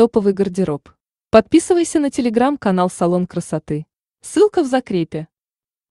Топовый гардероб. Подписывайся на телеграм-канал «Салон красоты». Ссылка в закрепе.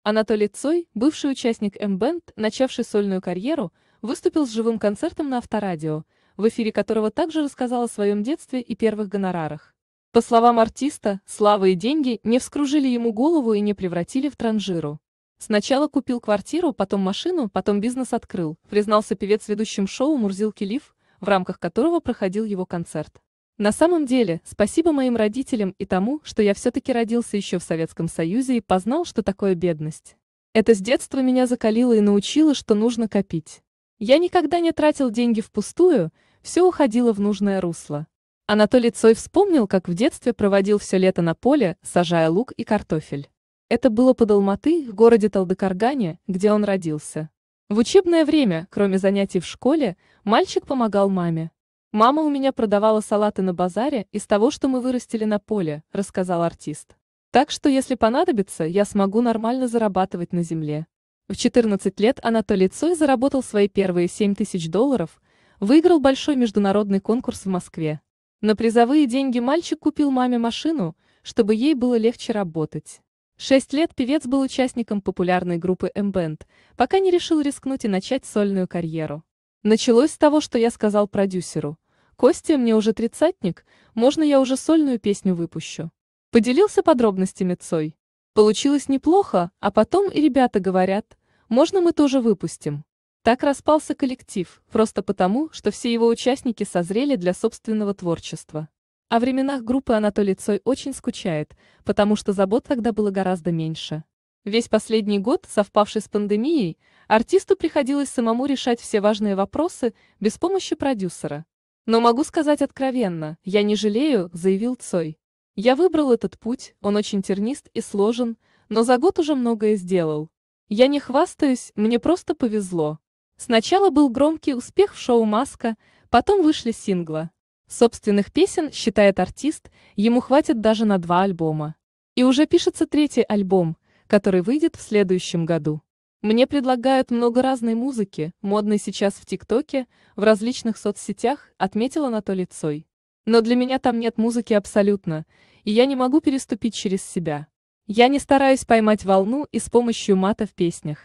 Анатолий Цой, бывший участник М-Бенд, начавший сольную карьеру, выступил с живым концертом на Авторадио, в эфире которого также рассказал о своем детстве и первых гонорарах. По словам артиста, слава и деньги не вскружили ему голову и не превратили в транжиру. Сначала купил квартиру, потом машину, потом бизнес открыл, признался певец ведущим шоу Мурзилки Лив, в рамках которого проходил его концерт. На самом деле, спасибо моим родителям и тому, что я все-таки родился еще в Советском Союзе и познал, что такое бедность. Это с детства меня закалило и научило, что нужно копить. Я никогда не тратил деньги впустую, все уходило в нужное русло. Анатолий Цой вспомнил, как в детстве проводил все лето на поле, сажая лук и картофель. Это было под Алматы, в городе Талдыкаргане, где он родился. В учебное время, кроме занятий в школе, мальчик помогал маме. Мама у меня продавала салаты на базаре из того, что мы вырастили на поле, рассказал артист. Так что, если понадобится, я смогу нормально зарабатывать на земле. В 14 лет Анатолий Цой заработал свои первые 7 тысяч долларов, выиграл большой международный конкурс в Москве. На призовые деньги мальчик купил маме машину, чтобы ей было легче работать. Шесть лет певец был участником популярной группы M-Band, пока не решил рискнуть и начать сольную карьеру. Началось с того, что я сказал продюсеру. «Костя, мне уже тридцатник, можно я уже сольную песню выпущу?» Поделился подробностями Цой. Получилось неплохо, а потом и ребята говорят, можно мы тоже выпустим. Так распался коллектив, просто потому, что все его участники созрели для собственного творчества. О временах группы Анатолий Цой очень скучает, потому что забот тогда было гораздо меньше. Весь последний год, совпавший с пандемией, Артисту приходилось самому решать все важные вопросы без помощи продюсера. «Но могу сказать откровенно, я не жалею», — заявил Цой. «Я выбрал этот путь, он очень тернист и сложен, но за год уже многое сделал. Я не хвастаюсь, мне просто повезло. Сначала был громкий успех в шоу «Маска», потом вышли сингла. Собственных песен, считает артист, ему хватит даже на два альбома. И уже пишется третий альбом, который выйдет в следующем году. Мне предлагают много разной музыки, модной сейчас в ТикТоке, в различных соцсетях, отметил Анатолий Цой. Но для меня там нет музыки абсолютно, и я не могу переступить через себя. Я не стараюсь поймать волну и с помощью мата в песнях.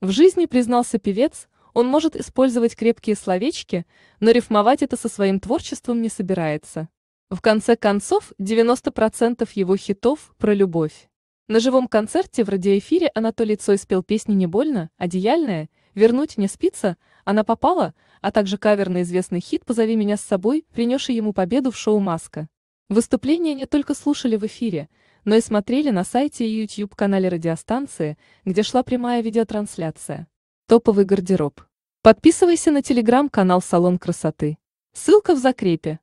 В жизни, признался певец, он может использовать крепкие словечки, но рифмовать это со своим творчеством не собирается. В конце концов, 90% его хитов про любовь. На живом концерте в радиоэфире Анатолий Цой спел песни «Не больно», «Одеяльная», «Вернуть не спится», «Она попала», а также кавер на известный хит «Позови меня с собой», принесший ему победу в шоу «Маска». Выступление не только слушали в эфире, но и смотрели на сайте и YouTube-канале радиостанции, где шла прямая видеотрансляция. Топовый гардероб. Подписывайся на телеграм-канал «Салон красоты». Ссылка в закрепе.